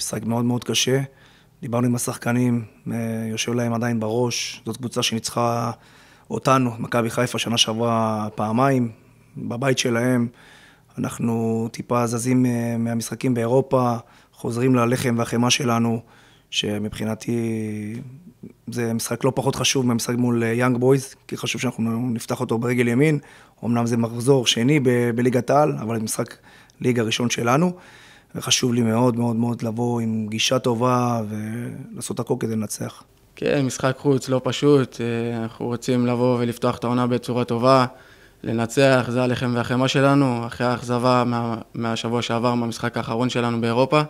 משחק מאוד מאוד קשה. דיברנו עם השחקנים, אה, יושב להם עדיין בראש. זאת קבוצה שניצחה אותנו, מכבי חיפה, שנה שעברה פעמיים, בבית שלהם. אנחנו טיפה זזים אה, מהמשחקים באירופה, חוזרים ללחם והחמאה שלנו, שמבחינתי זה משחק לא פחות חשוב מהמשחק מול יאנג אה, בויז, כי חשוב שאנחנו נפתח אותו ברגל ימין. אמנם זה מחזור שני ב- בליגת העל, אבל זה משחק ליגה ראשון שלנו. וחשוב לי מאוד מאוד מאוד לבוא עם גישה טובה ולעשות הכל כדי לנצח. כן, משחק חוץ לא פשוט, אה, אנחנו רוצים לבוא ולפתוח את העונה בצורה טובה, לנצח, זה הלחם והחמאה שלנו, אחרי האכזבה מה, מהשבוע שעבר, מהמשחק האחרון שלנו באירופה.